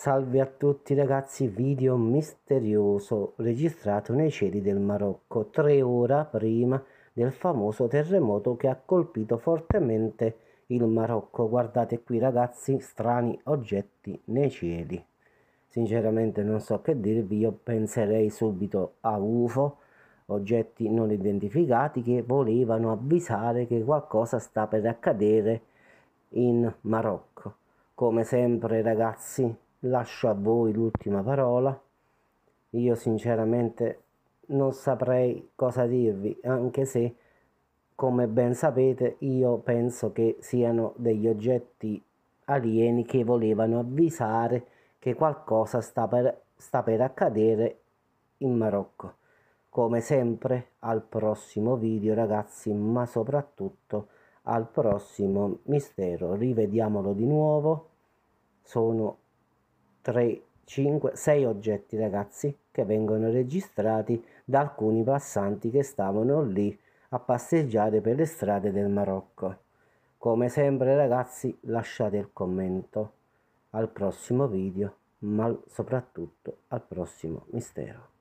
Salve a tutti ragazzi, video misterioso registrato nei cieli del Marocco tre ore prima del famoso terremoto che ha colpito fortemente il Marocco. Guardate qui ragazzi, strani oggetti nei cieli. Sinceramente non so che dirvi, io penserei subito a UFO, oggetti non identificati che volevano avvisare che qualcosa sta per accadere in Marocco. Come sempre ragazzi, lascio a voi l'ultima parola. Io sinceramente non saprei cosa dirvi, anche se, come ben sapete, io penso che siano degli oggetti alieni che volevano avvisare che qualcosa sta per, sta per accadere in Marocco. Come sempre, al prossimo video ragazzi, ma soprattutto al prossimo mistero. Rivediamolo di nuovo. Sono 3, 5, 6 oggetti ragazzi che vengono registrati da alcuni passanti che stavano lì a passeggiare per le strade del Marocco. Come sempre ragazzi lasciate il commento al prossimo video ma soprattutto al prossimo mistero.